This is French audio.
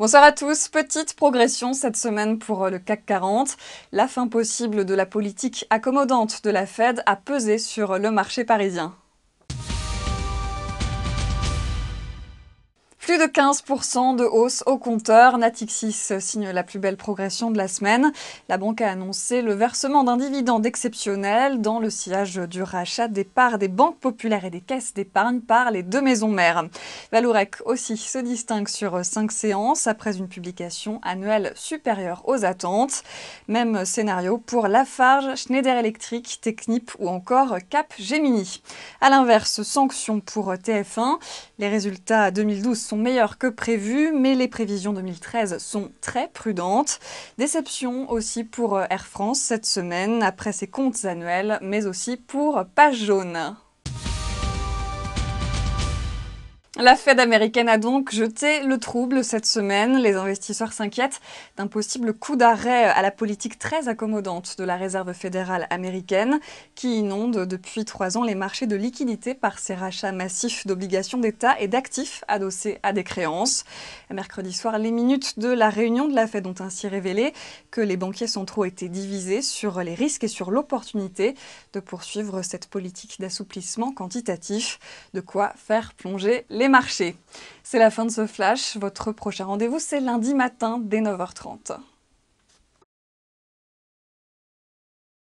Bonsoir à tous. Petite progression cette semaine pour euh, le CAC 40. La fin possible de la politique accommodante de la Fed a pesé sur euh, le marché parisien. Plus de 15% de hausse au compteur. Natixis signe la plus belle progression de la semaine. La banque a annoncé le versement d'un dividende exceptionnel dans le sillage du rachat des parts des banques populaires et des caisses d'épargne par les deux maisons mères. Valourec aussi se distingue sur cinq séances après une publication annuelle supérieure aux attentes. Même scénario pour Lafarge, Schneider Electric, Technip ou encore Cap Gemini. À l'inverse, sanctions pour TF1. Les résultats 2012 sont meilleures que prévu, mais les prévisions 2013 sont très prudentes. Déception aussi pour euh, Air France cette semaine, après ses comptes annuels, mais aussi pour Page Jaune. La Fed américaine a donc jeté le trouble cette semaine. Les investisseurs s'inquiètent d'un possible coup d'arrêt à la politique très accommodante de la Réserve fédérale américaine, qui inonde depuis trois ans les marchés de liquidités par ses rachats massifs d'obligations d'État et d'actifs adossés à des créances. Mercredi soir, les minutes de la réunion de la Fed ont ainsi révélé que les banquiers centraux étaient divisés sur les risques et sur l'opportunité de poursuivre cette politique d'assouplissement quantitatif, de quoi faire plonger les marché. C'est la fin de ce flash. Votre prochain rendez-vous, c'est lundi matin dès 9h30.